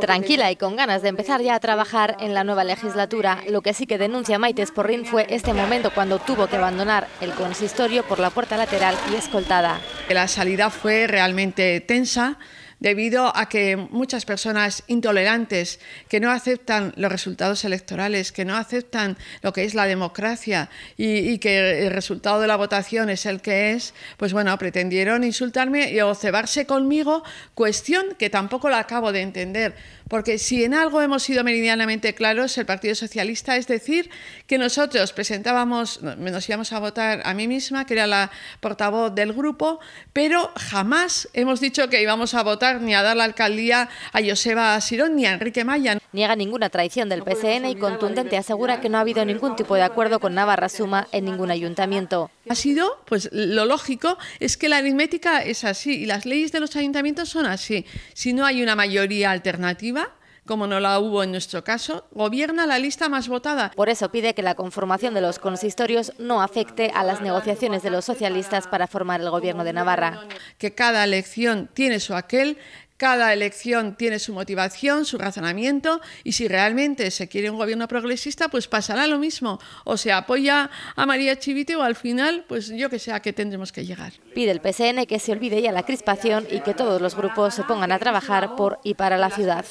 Tranquila y con ganas de empezar ya a trabajar en la nueva legislatura, lo que sí que denuncia Maite Porrin fue este momento cuando tuvo que abandonar el consistorio por la puerta lateral y escoltada. La salida fue realmente tensa debido a que muchas personas intolerantes que no aceptan los resultados electorales, que no aceptan lo que es la democracia y, que el resultado de la votación es el que es, pues bueno, pretendieron insultarme y, o cebarse conmigo, cuestión que tampoco la acabo de entender, porque si en algo hemos sido meridianamente claros, el Partido Socialista, es decir, que nosotros presentábamos, nos íbamos a votar a mí misma, que era la portavoz del grupo, pero jamás hemos dicho que íbamos a votar ni a dar la alcaldía a Joseba Sirón ni a Enrique Maya. Niega ninguna traición del PCN y contundente asegura que no ha habido ningún tipo de acuerdo con Navarra Suma en ningún ayuntamiento. Ha sido, pues lo lógico es que la aritmética es así y las leyes de los ayuntamientos son así. Si no hay una mayoría alternativa, como no la hubo en nuestro caso, gobierna la lista más votada. Por eso pide que la conformación de los consistorios no afecte a las negociaciones de los socialistas para formar el gobierno de Navarra. Que cada elección tiene su aquel, cada elección tiene su motivación, su razonamiento y si realmente se quiere un gobierno progresista, pues pasará lo mismo. O se apoya a María Chivite o al final, pues yo que sé a qué tendremos que llegar. Pide el PSN que se olvide ya la crispación y que todos los grupos se pongan a trabajar por y para la ciudad.